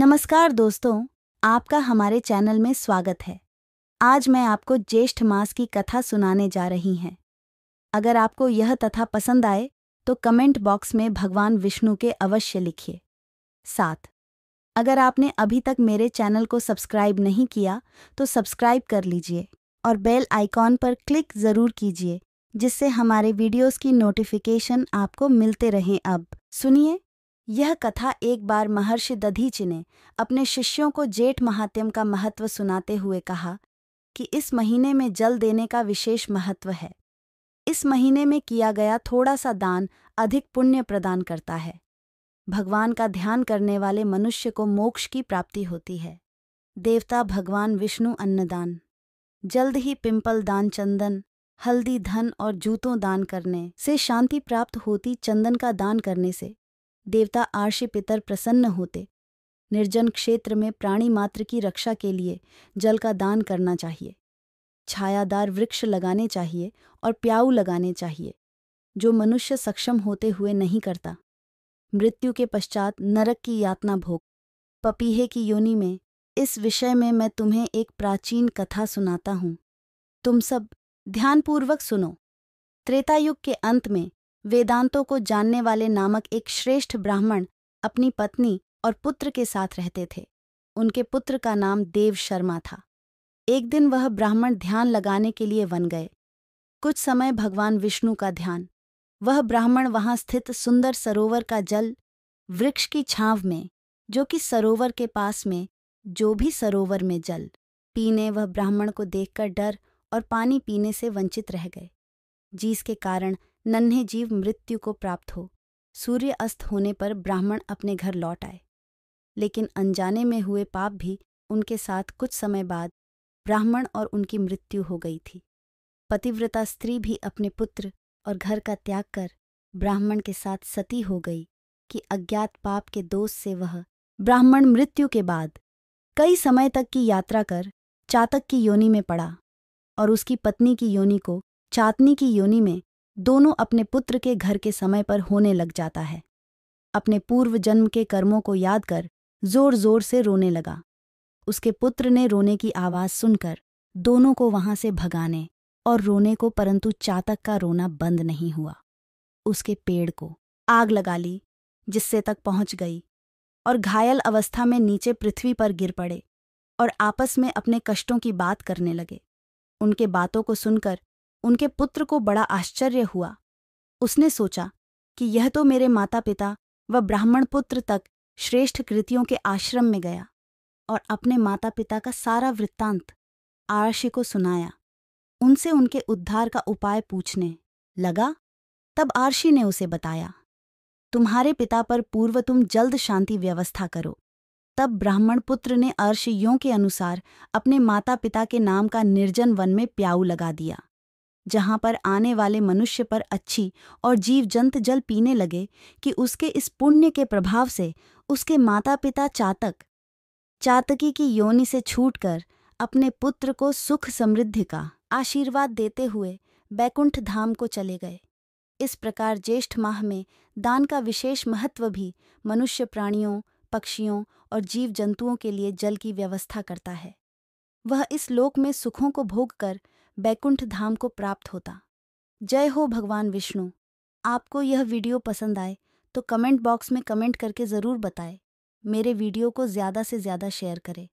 नमस्कार दोस्तों आपका हमारे चैनल में स्वागत है आज मैं आपको ज्येष्ठ मास की कथा सुनाने जा रही हैं अगर आपको यह कथा पसंद आए तो कमेंट बॉक्स में भगवान विष्णु के अवश्य लिखिए साथ अगर आपने अभी तक मेरे चैनल को सब्सक्राइब नहीं किया तो सब्सक्राइब कर लीजिए और बेल आइकॉन पर क्लिक ज़रूर कीजिए जिससे हमारे वीडियोस की नोटिफिकेशन आपको मिलते रहें अब सुनिए यह कथा एक बार महर्षि दधीचि ने अपने शिष्यों को जेठ महात्म का महत्व सुनाते हुए कहा कि इस महीने में जल देने का विशेष महत्व है इस महीने में किया गया थोड़ा सा दान अधिक पुण्य प्रदान करता है भगवान का ध्यान करने वाले मनुष्य को मोक्ष की प्राप्ति होती है देवता भगवान विष्णु अन्नदान जल्द ही पिंपल दान चंदन हल्दी धन और जूतों दान करने से शांति प्राप्त होती चंदन का दान करने से देवता आर्ष पितर प्रसन्न होते निर्जन क्षेत्र में प्राणी मात्र की रक्षा के लिए जल का दान करना चाहिए छायादार वृक्ष लगाने चाहिए और प्याऊ लगाने चाहिए जो मनुष्य सक्षम होते हुए नहीं करता मृत्यु के पश्चात नरक की यातना भोग पपीहे की योनि में इस विषय में मैं तुम्हें एक प्राचीन कथा सुनाता हूँ तुम सब ध्यानपूर्वक सुनो त्रेतायुग के अंत में वेदांतों को जानने वाले नामक एक श्रेष्ठ ब्राह्मण अपनी पत्नी और पुत्र के साथ रहते थे उनके पुत्र का नाम देव शर्मा था एक दिन वह ब्राह्मण ध्यान लगाने के लिए वन गए कुछ समय भगवान विष्णु का ध्यान वह ब्राह्मण वहां स्थित सुंदर सरोवर का जल वृक्ष की छांव में जो कि सरोवर के पास में जो भी सरोवर में जल पीने वह ब्राह्मण को देखकर डर और पानी पीने से वंचित रह गए जिसके कारण नन्हे जीव मृत्यु को प्राप्त हो सूर्य अस्त होने पर ब्राह्मण अपने घर लौट आए लेकिन अनजाने में हुए पाप भी उनके साथ कुछ समय बाद ब्राह्मण और उनकी मृत्यु हो गई थी पतिव्रता स्त्री भी अपने पुत्र और घर का त्याग कर ब्राह्मण के साथ सती हो गई कि अज्ञात पाप के दोष से वह ब्राह्मण मृत्यु के बाद कई समय तक की यात्रा कर चातक की योनि में पड़ा और उसकी पत्नी की योनि को चातनी की योनि में दोनों अपने पुत्र के घर के समय पर होने लग जाता है अपने पूर्व जन्म के कर्मों को याद कर जोर जोर से रोने लगा उसके पुत्र ने रोने की आवाज़ सुनकर दोनों को वहां से भगाने और रोने को परंतु चातक का रोना बंद नहीं हुआ उसके पेड़ को आग लगा ली जिससे तक पहुंच गई और घायल अवस्था में नीचे पृथ्वी पर गिर पड़े और आपस में अपने कष्टों की बात करने लगे उनके बातों को सुनकर उनके पुत्र को बड़ा आश्चर्य हुआ उसने सोचा कि यह तो मेरे माता पिता व ब्राह्मण पुत्र तक श्रेष्ठ कृतियों के आश्रम में गया और अपने माता पिता का सारा वृत्तांत आरशी को सुनाया उनसे उनके उद्धार का उपाय पूछने लगा तब आरशी ने उसे बताया तुम्हारे पिता पर पूर्व तुम जल्द शांति व्यवस्था करो तब ब्राह्मण पुत्र ने अर्षियों के अनुसार अपने माता पिता के नाम का निर्जन वन में प्याऊ लगा दिया जहाँ पर आने वाले मनुष्य पर अच्छी और जीव जंत जल पीने लगे कि उसके इस पुण्य के प्रभाव से उसके माता पिता चातक चातकी की योनि से छूटकर अपने पुत्र को सुख समृद्धि का आशीर्वाद देते हुए बैकुंठ धाम को चले गए इस प्रकार ज्येष्ठ माह में दान का विशेष महत्व भी मनुष्य प्राणियों पक्षियों और जीव जंतुओं के लिए जल की व्यवस्था करता है वह इस लोक में सुखों को भोग कर बैकुंठ धाम को प्राप्त होता जय हो भगवान विष्णु आपको यह वीडियो पसंद आए तो कमेंट बॉक्स में कमेंट करके ज़रूर बताएं मेरे वीडियो को ज़्यादा से ज़्यादा शेयर करें